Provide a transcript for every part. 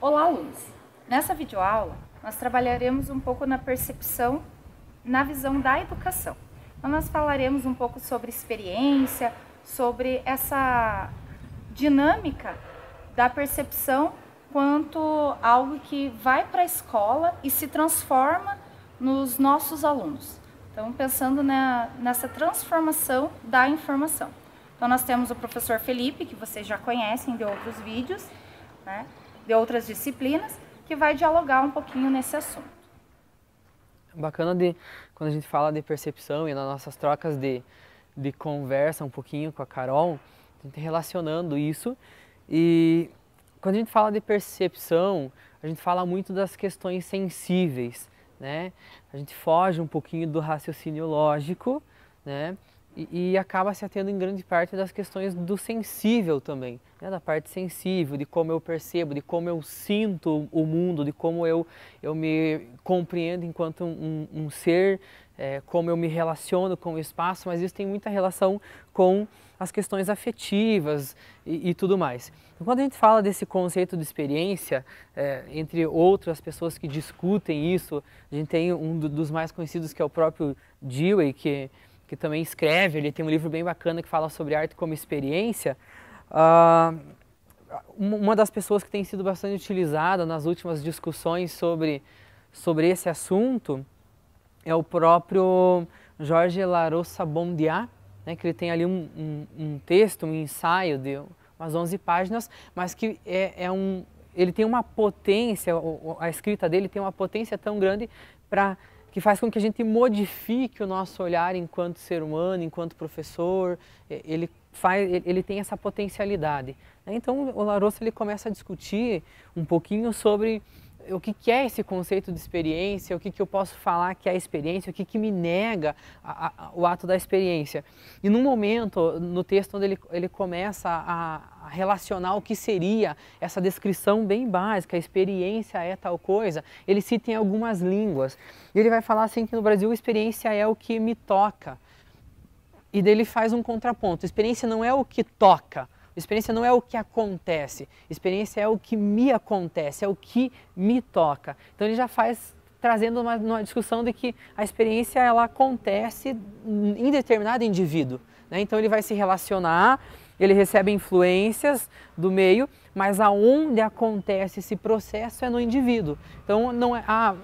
Olá, Luiz! Nessa videoaula, nós trabalharemos um pouco na percepção na visão da educação. Então, nós falaremos um pouco sobre experiência, sobre essa dinâmica da percepção quanto algo que vai para a escola e se transforma nos nossos alunos. Então, pensando na, nessa transformação da informação. Então, nós temos o professor Felipe, que vocês já conhecem de outros vídeos, né? de outras disciplinas, que vai dialogar um pouquinho nesse assunto. É bacana de quando a gente fala de percepção e nas nossas trocas de, de conversa um pouquinho com a Carol, a gente tá relacionando isso. E quando a gente fala de percepção, a gente fala muito das questões sensíveis, né? A gente foge um pouquinho do raciocínio lógico, né? e, acaba se atendo em grande parte das questões do sensível também, né? da parte sensível, de como eu percebo, de como eu sinto o mundo, de como eu, eu me compreendo enquanto um, um ser, é, como eu me relaciono com o espaço, mas isso tem muita relação com as questões afetivas e, e tudo mais. Então, quando a gente fala desse conceito de experiência, é, entre outras pessoas que discutem isso, a gente tem um dos mais conhecidos que é o próprio Dewey, que que também escreve, ele tem um livro bem bacana que fala sobre arte como experiência. Uh, uma das pessoas que tem sido bastante utilizada nas últimas discussões sobre, sobre esse assunto é o próprio Jorge Larossa Bondiá, né, que ele tem ali um, um, um, texto, um ensaio de umas 11 páginas, mas que é, é um, ele tem uma potência, a escrita dele tem uma potência tão grande para que faz com que a gente modifique o nosso olhar enquanto ser humano, enquanto professor, ele, faz, ele tem essa potencialidade. Né? Então o Larosso ele começa a discutir um pouquinho sobre o que, que é esse conceito de experiência, o que, que eu posso falar que é experiência, o que, que me nega a, a, o ato da experiência. E num momento, no texto onde ele, ele começa a, a relacionar o que seria essa descrição bem básica, a experiência é tal coisa, ele cita em algumas línguas. E ele vai falar assim que no Brasil a experiência é o que me toca. E dele faz um contraponto, experiência não é o que toca, Experiência não é o que acontece, experiência é o que me acontece, é o que me toca. Então ele já faz trazendo uma, uma discussão de que a experiência ela acontece em determinado indivíduo. Né? Então ele vai se relacionar, ele recebe influências do meio, mas aonde acontece esse processo é no indivíduo. Então não é ah,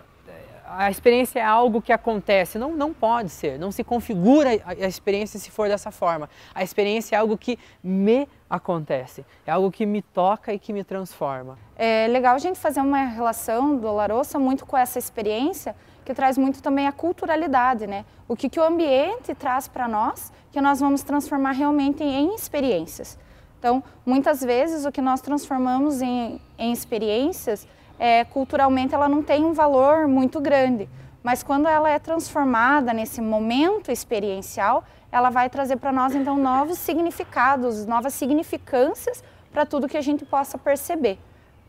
a experiência é algo que acontece. Não, não pode ser, não se configura a experiência se for dessa forma. A experiência é algo que me acontece, é algo que me toca e que me transforma. É legal a gente fazer uma relação do Larossa muito com essa experiência que traz muito também a culturalidade, né? O que, que o ambiente traz para nós que nós vamos transformar realmente em experiências. Então, muitas vezes o que nós transformamos em, em experiências é, culturalmente ela não tem um valor muito grande, mas quando ela é transformada nesse momento experiencial, ela vai trazer para nós então novos significados, novas significâncias para tudo que a gente possa perceber.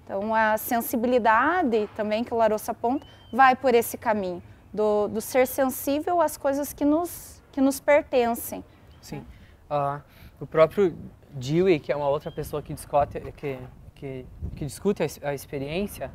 Então a sensibilidade também que o Larossa aponta vai por esse caminho do, do ser sensível às coisas que nos que nos pertencem. Sim. Uh, o próprio Dewey, que é uma outra pessoa que discute que que, que discute a, a experiência,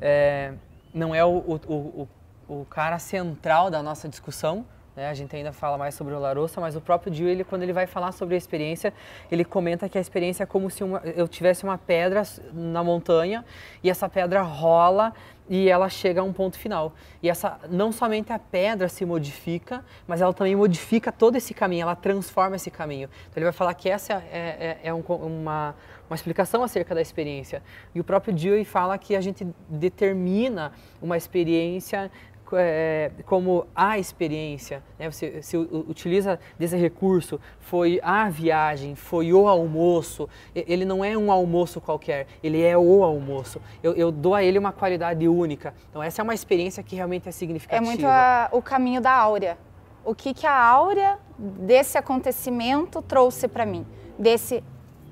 é, não é o, o, o, o, cara central da nossa discussão. Né? A gente ainda fala mais sobre o Larossa, mas o próprio Dio, ele, quando ele vai falar sobre a experiência, ele comenta que a experiência é como se uma, eu tivesse uma pedra na montanha e essa pedra rola e ela chega a um ponto final. E essa não somente a pedra se modifica, mas ela também modifica todo esse caminho, ela transforma esse caminho. Então ele vai falar que essa é, é, é um, uma, uma explicação acerca da experiência. E o próprio Dewey fala que a gente determina uma experiência é, como a experiência, né? você, utiliza desse recurso, foi a viagem, foi o almoço. Ele não é um almoço qualquer, ele é o almoço. Eu, eu dou a ele uma qualidade única. Então essa é uma experiência que realmente é significativa. É muito a, o caminho da áurea. O que, que a áurea desse acontecimento trouxe para mim, desse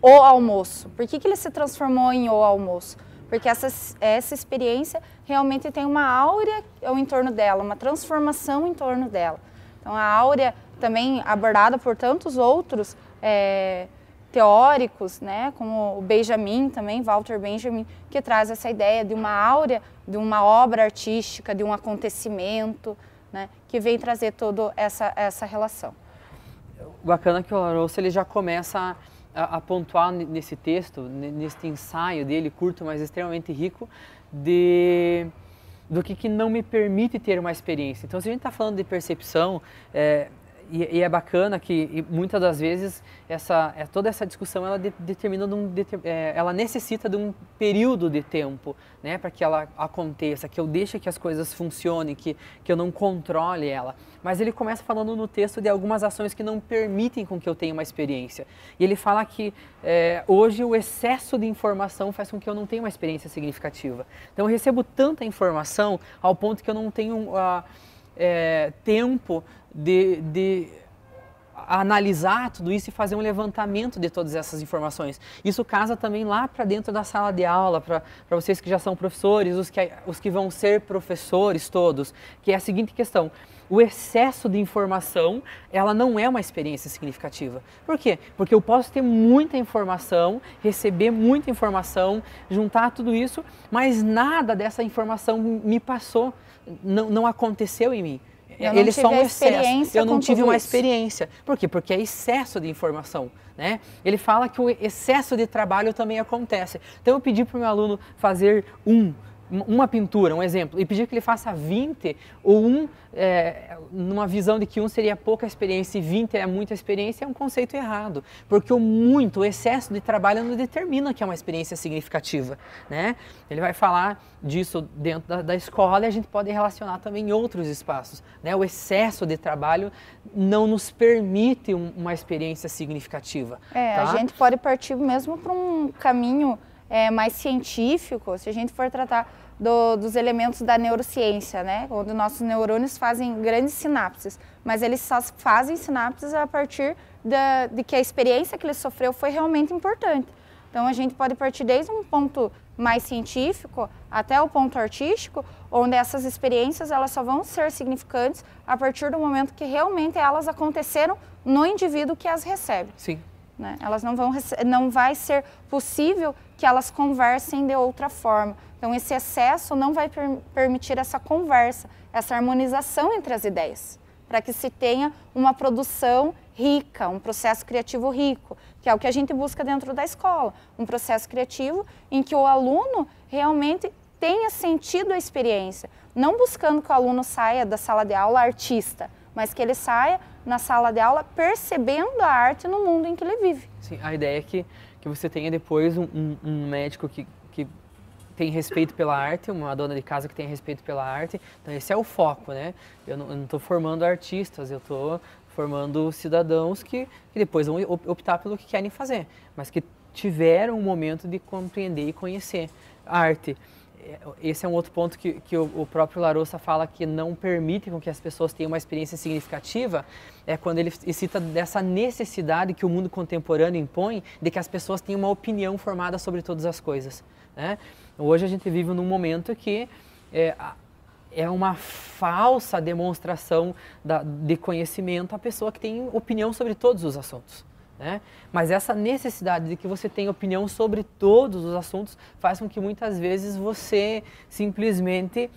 o almoço? Por que, que ele se transformou em o almoço? Porque essa, essa experiência realmente tem uma áurea ao torno dela, uma transformação em torno dela. Então, a áurea também abordada por tantos outros é, teóricos, né, como o Benjamin também, Walter Benjamin, que traz essa ideia de uma áurea, de uma obra artística, de um acontecimento, né, que vem trazer toda essa, essa relação. Bacana que o Larousse ele já começa a a, a pontuar nesse texto, neste ensaio dele, curto, mas extremamente rico, de do que, que não me permite ter uma experiência. Então, se a gente está falando de percepção, é, e, e, é bacana que muitas das vezes essa, é, toda essa discussão ela de, determina de um, de, é, ela necessita de um período de tempo né, para que ela aconteça, que eu deixe que as coisas funcionem, que, que eu não controle ela. Mas ele começa falando no texto de algumas ações que não permitem com que eu tenha uma experiência. E ele fala que é, hoje o excesso de informação faz com que eu não tenha uma experiência significativa. Então eu recebo tanta informação ao ponto que eu não tenho uh, tempo de, de analisar tudo isso e fazer um levantamento de todas essas informações. Isso casa também lá para dentro da sala de aula, para vocês que já são professores, os que, os que vão ser professores todos, que é a seguinte questão. O excesso de informação, ela não é uma experiência significativa. Por quê? Porque eu posso ter muita informação, receber muita informação, juntar tudo isso, mas nada dessa informação me passou, não, não aconteceu em mim. Eu eles são é um excesso. Eu não tive uma isso. experiência. Por quê? Porque é excesso de informação. Né? Ele fala que o excesso de trabalho também acontece. Então eu pedi para o meu aluno fazer um uma pintura, um exemplo, e pedir que ele faça 20, ou um, é, numa visão de que um seria pouca experiência e 20 é muita experiência, é um conceito errado. Porque o muito, o excesso de trabalho não determina que é uma experiência significativa. Né? Ele vai falar disso dentro da, da escola e a gente pode relacionar também em outros espaços. Né? O excesso de trabalho não nos permite um, uma experiência significativa. É, tá? a gente pode partir mesmo para um caminho é, mais científico, se a gente for tratar do, dos elementos da neurociência, né? Onde nossos neurônios fazem grandes sinapses, mas eles só fazem sinapses a partir da, de que a experiência que ele sofreu foi realmente importante. Então a gente pode partir desde um ponto mais científico até o ponto artístico, onde essas experiências elas só vão ser significantes a partir do momento que realmente elas aconteceram no indivíduo que as recebe. Sim. Né? Elas não vão não vai ser possível que elas conversem de outra forma. Então, esse excesso não vai per permitir essa conversa, essa harmonização entre as ideias, para que se tenha uma produção rica, um processo criativo rico, que é o que a gente busca dentro da escola, um processo criativo em que o aluno realmente tenha sentido a experiência, não buscando que o aluno saia da sala de aula artista, mas que ele saia na sala de aula percebendo a arte no mundo em que ele vive. Sim, a ideia é que que você tenha depois um, um médico que, que tem respeito pela arte, uma dona de casa que tem respeito pela arte. Então esse é o foco, né? Eu não estou formando artistas, eu estou formando cidadãos que, que, depois vão optar pelo que querem fazer, mas que tiveram um momento de compreender e conhecer a arte. É, esse é um outro ponto que, que o, o, próprio Larossa fala que não permite com que as pessoas tenham uma experiência significativa, é quando ele cita dessa necessidade que o mundo contemporâneo impõe de que as pessoas tenham uma opinião formada sobre todas as coisas. Né? Hoje a gente vive num momento que é, é uma falsa demonstração da, de conhecimento a pessoa que tem opinião sobre todos os assuntos. Né? Mas essa necessidade de que você tenha opinião sobre todos os assuntos faz com que muitas vezes você simplesmente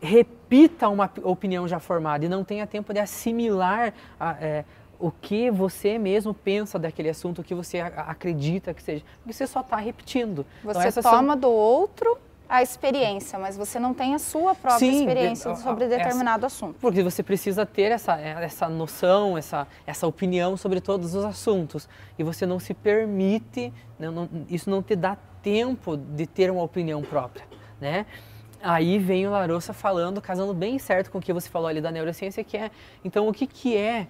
repita uma opinião já formada e não tenha tempo de assimilar a, é, o que você mesmo pensa daquele assunto, o que você acredita que seja. Porque você só está repetindo. Você então, toma são... do outro a experiência, mas você não tem a sua própria Sim, experiência de, sobre determinado essa, assunto. Porque você precisa ter essa, é, essa noção, essa, essa opinião sobre todos os assuntos. E você não se permite, não, não, isso não te dá tempo de ter uma opinião própria, né? Aí vem o Larossa falando, casando bem certo com o que você falou ali da neurociência, que é, então, o que, que é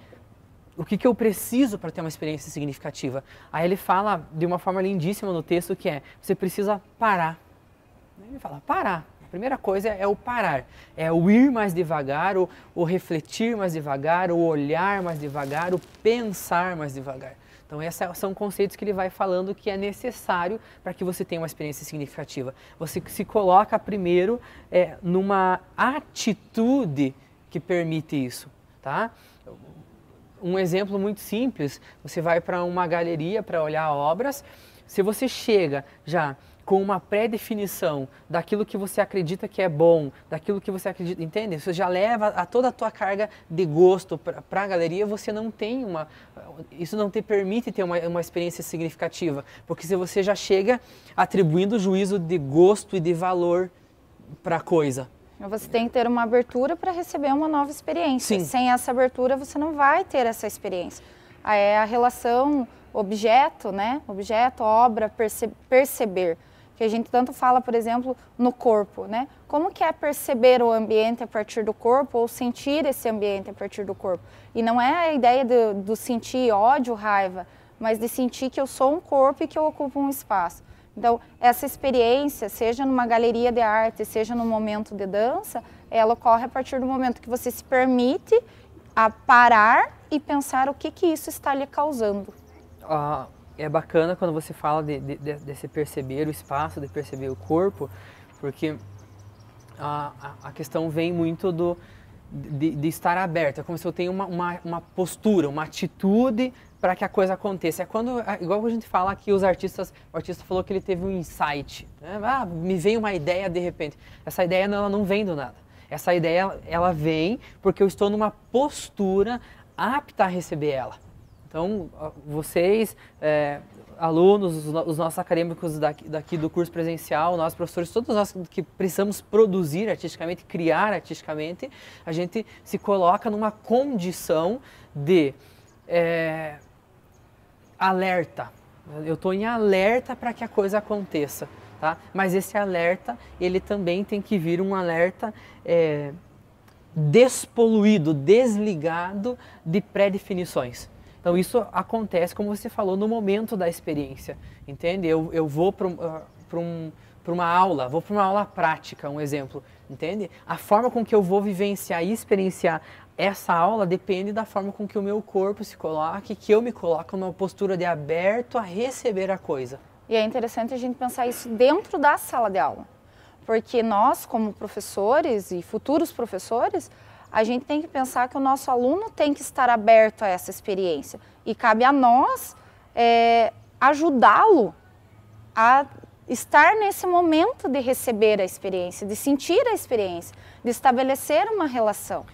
o que, que, eu preciso para ter uma experiência significativa? Aí ele fala de uma forma lindíssima no texto que é: você precisa parar. Ele fala parar. A primeira coisa é o parar, é o ir mais devagar, o, o refletir mais devagar, o olhar mais devagar, o pensar mais devagar. Então, esses são conceitos que ele vai falando que é necessário para que você tenha uma experiência significativa. Você se coloca primeiro é, numa atitude que permite isso, tá? Um exemplo muito simples, você vai para uma galeria para olhar obras, se você chega já com uma pré-definição daquilo que você acredita que é bom, daquilo que você acredita, entende? Você já leva a toda a tua carga de gosto para a galeria, você não tem uma, isso não te permite ter uma, uma experiência significativa, porque se você já chega atribuindo juízo de gosto e de valor para a coisa, você tem que ter uma abertura para receber uma nova experiência. Sim. Sem essa abertura, você não vai ter essa experiência. É a relação objeto, né? Objeto, obra, perce perceber que a gente tanto fala, por exemplo, no corpo, né? Como que é perceber o ambiente a partir do corpo ou sentir esse ambiente a partir do corpo? E não é a ideia do, do sentir ódio, raiva, mas de sentir que eu sou um corpo e que eu ocupo um espaço. Então, essa experiência, seja numa galeria de arte, seja num momento de dança, ela ocorre a partir do momento que você se permite a parar e pensar o que, que isso está lhe causando. Ah, é bacana quando você fala de, de, de, se perceber o espaço, de perceber o corpo, porque a, a questão vem muito do, de, de, estar É como se eu tenho uma, uma, uma postura, uma atitude para que a coisa aconteça. É quando, é igual a gente fala que os artistas, o artista falou que ele teve um insight, né? ah, me veio uma ideia de repente. Essa ideia ela não vem do nada. Essa ideia ela vem porque eu estou numa postura apta a receber ela. Então, vocês, é, alunos, os, os, nossos acadêmicos daqui, daqui, do curso presencial, nós professores, todos nós que precisamos produzir artisticamente, criar artisticamente, a gente se coloca numa condição de é, alerta. Eu estou em alerta para que a coisa aconteça, tá? Mas esse alerta, ele também tem que vir um alerta é, despoluído, desligado de pré-definições. Então isso acontece, como você falou, no momento da experiência, entende? Eu, eu vou para ah, uma aula, vou para uma aula prática, um exemplo, entende? A forma com que eu vou vivenciar e experienciar essa aula depende da forma com que o meu corpo se coloque, que eu me coloco numa postura de aberto a receber a coisa. E é interessante a gente pensar isso dentro da sala de aula, porque nós, como professores e futuros professores, a gente tem que pensar que o nosso aluno tem que estar aberto a essa experiência e cabe a nós é, ajudá-lo a estar nesse momento de receber a experiência, de sentir a experiência, de estabelecer uma relação.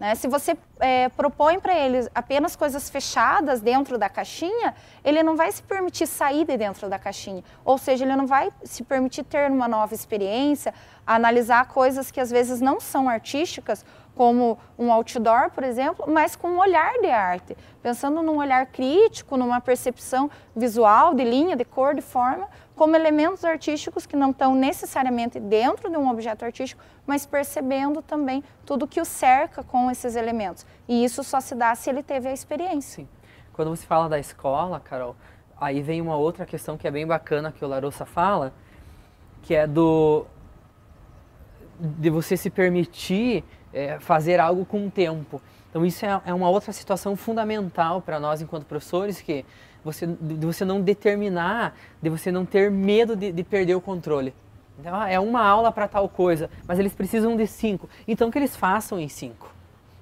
Né? Se você é, propõe para ele apenas coisas fechadas dentro da caixinha, ele não vai se permitir sair de dentro da caixinha. Ou seja, ele não vai se permitir ter uma nova experiência, analisar coisas que às vezes não são artísticas como um outdoor, por exemplo, mas com um olhar de arte, pensando num olhar crítico, numa percepção visual, de linha, de cor, de forma, como elementos artísticos que não estão necessariamente dentro de um objeto artístico, mas percebendo também tudo que o cerca com esses elementos. E isso só se dá se ele teve a experiência. Sim. Quando você fala da escola, Carol, aí vem uma outra questão que é bem bacana que o Laroussa fala, que é do de você se permitir é, fazer algo com o tempo. Então isso é, é uma outra situação fundamental para nós enquanto professores, que você, de você não determinar, de você não ter medo de, de perder o controle. Então, é uma aula para tal coisa, mas eles precisam de cinco. Então que eles façam em cinco,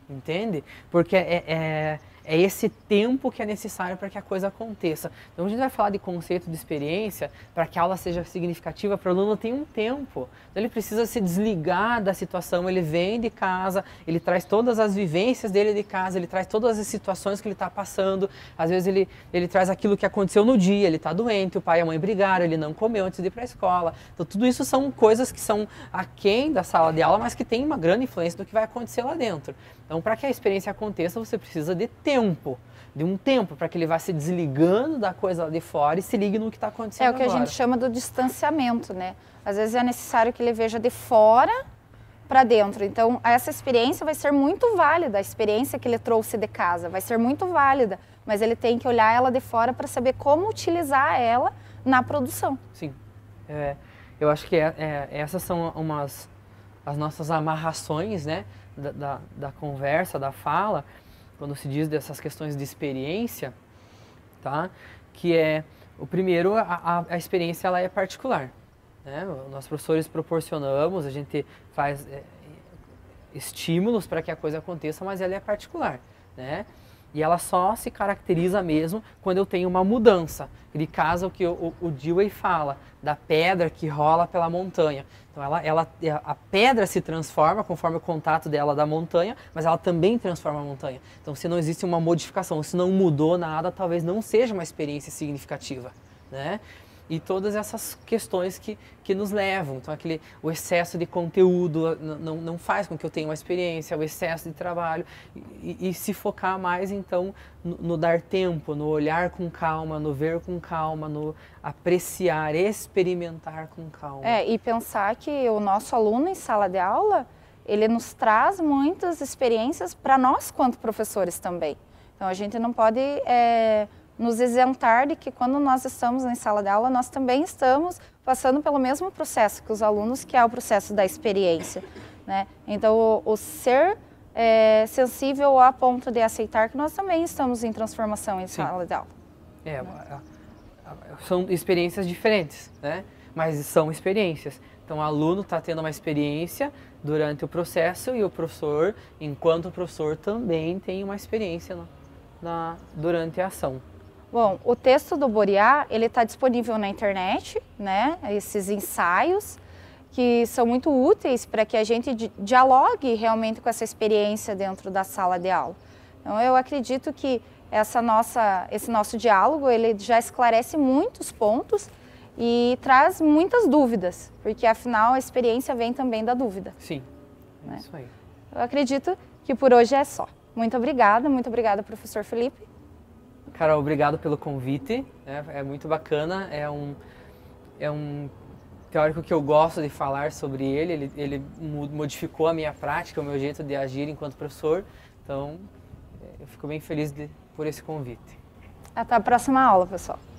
entende? Porque é, é é esse tempo que é necessário para que a coisa aconteça. Então a gente vai falar de conceito de experiência para que a aula seja significativa para o aluno tem um tempo. Então ele precisa se desligar da situação, ele vem de casa, ele traz todas as vivências dele de casa, ele traz todas as situações que ele está passando, às vezes ele, ele traz aquilo que aconteceu no dia, ele está doente, o pai e a mãe brigaram, ele não comeu antes de ir para a escola. Então tudo isso são coisas que são aquém da sala de aula, mas que tem uma grande influência do que vai acontecer lá dentro. Então para que a experiência aconteça, você precisa de tempo tempo. de um tempo para que ele vá se desligando da coisa lá de fora e se ligue no que está acontecendo. É o que agora. a gente chama do distanciamento, né? Às vezes é necessário que ele veja de fora para dentro. Então, essa experiência vai ser muito válida, a experiência que ele trouxe de casa vai ser muito válida, mas ele tem que olhar ela de fora para saber como utilizar ela na produção. Sim. É, eu acho que é, é, essas são umas as nossas amarrações, né, da, da, da conversa, da fala, quando se diz dessas questões de experiência, tá? Que é o primeiro, a, a, a experiência ela é particular. Né? Nós professores proporcionamos, a gente faz é, estímulos para que a coisa aconteça, mas ela é particular, né? E ela só se caracteriza mesmo quando eu tenho uma mudança. De casa, o que o, o Dewey fala, da pedra que rola pela montanha. Então ela, ela, a pedra se transforma conforme o contato dela da montanha, mas ela também transforma a montanha. Então se não existe uma modificação, se não mudou nada, talvez não seja uma experiência significativa, né? e todas essas questões que, que nos levam. Então, aquele, o excesso de conteúdo não, não faz com que eu tenha uma experiência, o excesso de trabalho, e, e se focar mais, então, no, no, dar tempo, no olhar com calma, no ver com calma, no apreciar, experimentar com calma. É, e pensar que o nosso aluno em sala de aula, ele nos traz muitas experiências para nós, quanto professores também. Então, a gente não pode... É nos isentar de que quando nós estamos na sala de aula, nós também estamos passando pelo mesmo processo que os alunos, que é o processo da experiência. Né? Então, o, o ser é, sensível a ponto de aceitar que nós também estamos em transformação em Sim. sala de aula. É, né? são experiências diferentes, né? mas são experiências. Então, o aluno está tendo uma experiência durante o processo e o professor, enquanto professor, também tem uma experiência na, na durante a ação. Bom, o texto do Boreá, ele está disponível na internet, né? Esses ensaios que são muito úteis para que a gente dialogue realmente com essa experiência dentro da sala de aula. Então, eu acredito que essa nossa, esse nosso diálogo, ele já esclarece muitos pontos e traz muitas dúvidas, porque afinal a experiência vem também da dúvida. Sim, né? isso aí. Eu acredito que por hoje é só. Muito obrigada, muito obrigada professor Felipe. Carol, obrigado pelo convite. É, é muito bacana. É um, é um teórico que eu gosto de falar sobre ele. Ele, ele modificou a minha prática, o meu jeito de agir enquanto professor. Então, é, eu fico bem feliz de, por esse convite. Até a próxima aula, pessoal.